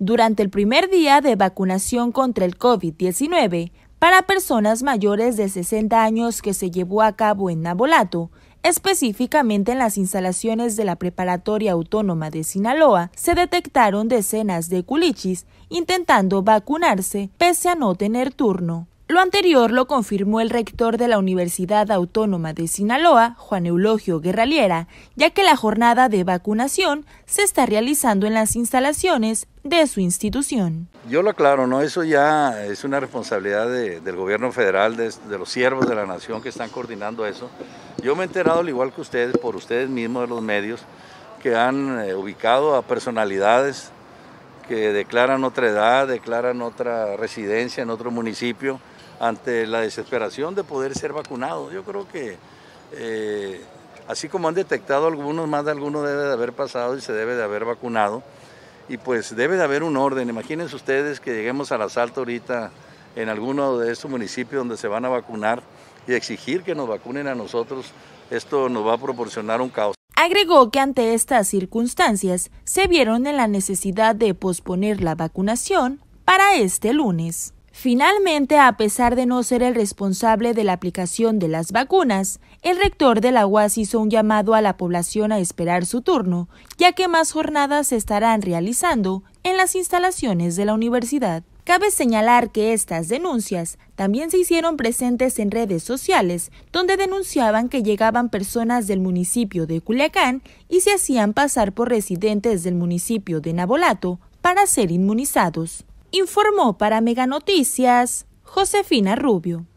durante el primer día de vacunación contra el COVID-19 para personas mayores de 60 años que se llevó a cabo en Nabolato, específicamente en las instalaciones de la Preparatoria Autónoma de Sinaloa, se detectaron decenas de culichis intentando vacunarse pese a no tener turno. Lo anterior lo confirmó el rector de la Universidad Autónoma de Sinaloa, Juan Eulogio Guerraliera, ya que la jornada de vacunación se está realizando en las instalaciones de su institución. Yo lo aclaro, no, eso ya es una responsabilidad del gobierno federal, de, los siervos de la nación que están coordinando eso. Yo me he enterado, al igual que ustedes, por ustedes mismos de los medios, que han eh, ubicado a personalidades que declaran otra edad, declaran otra residencia en otro municipio ante la desesperación de poder ser vacunado, Yo creo que eh, así como han detectado algunos, más de algunos debe de haber pasado y se debe de haber vacunado. Y pues debe de haber un orden. Imagínense ustedes que lleguemos al asalto ahorita en alguno de estos municipios donde se van a vacunar y exigir que nos vacunen a nosotros. Esto nos va a proporcionar un caos. Agregó que ante estas circunstancias se vieron en la necesidad de posponer la vacunación para este lunes. Finalmente, a pesar de no ser el responsable de la aplicación de las vacunas, el rector de la UAS hizo un llamado a la población a esperar su turno, ya que más jornadas se estarán realizando en las instalaciones de la universidad. Cabe señalar que estas denuncias también se hicieron presentes en redes sociales, donde denunciaban que llegaban personas del municipio de Culiacán y se hacían pasar por residentes del municipio de Nabolato para ser inmunizados informó para Meganoticias Josefina Rubio.